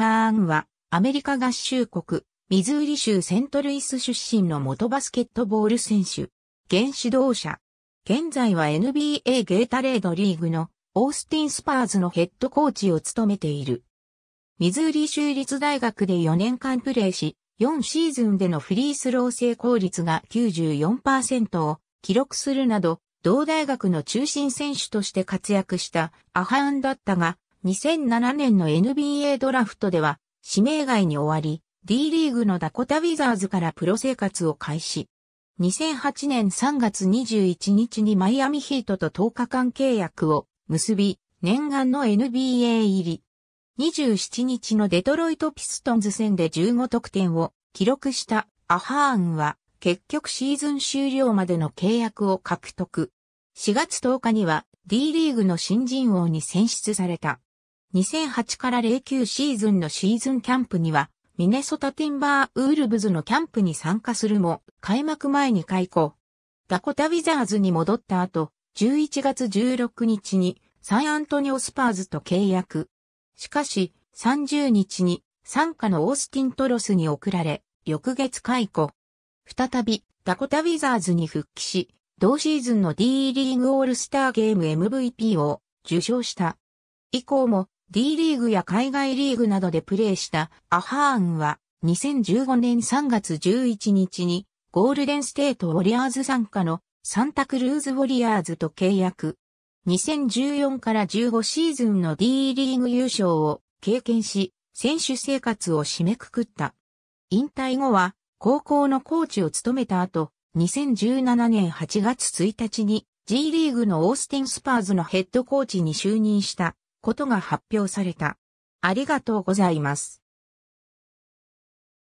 カーンは、アメリカ合衆国、ミズーリ州セントルイス出身の元バスケットボール選手、現指導者。現在は NBA ゲータレードリーグのオースティン・スパーズのヘッドコーチを務めている。ミズーリ州立大学で4年間プレーし、4シーズンでのフリースロー成功率が94%を記録するなど、同大学の中心選手として活躍したアハーンだったが、2007年の NBA ドラフトでは指名外に終わり、D リーグのダコタウィザーズからプロ生活を開始。2008年3月21日にマイアミヒートと10日間契約を結び、念願の NBA 入り。27日のデトロイトピストンズ戦で15得点を記録したアハーンは結局シーズン終了までの契約を獲得。4月10日には D リーグの新人王に選出された。2008から09シーズンのシーズンキャンプには、ミネソタティンバーウールブズのキャンプに参加するも、開幕前に解雇。ダコタウィザーズに戻った後、11月16日にサンアントニオスパーズと契約。しかし、30日に参加のオースティントロスに送られ、翌月解雇。再び、ダコタウィザーズに復帰し、同シーズンの D リーグオールスターゲーム MVP を受賞した。以降も D リーグや海外リーグなどでプレーしたアハーンは2015年3月11日にゴールデンステートウォリアーズ参加のサンタクルーズウォリアーズと契約。2014から15シーズンの D リーグ優勝を経験し、選手生活を締めくくった。引退後は高校のコーチを務めた後、2017年8月1日に G リーグのオースティンスパーズのヘッドコーチに就任した。ことが発表された。ありがとうございます。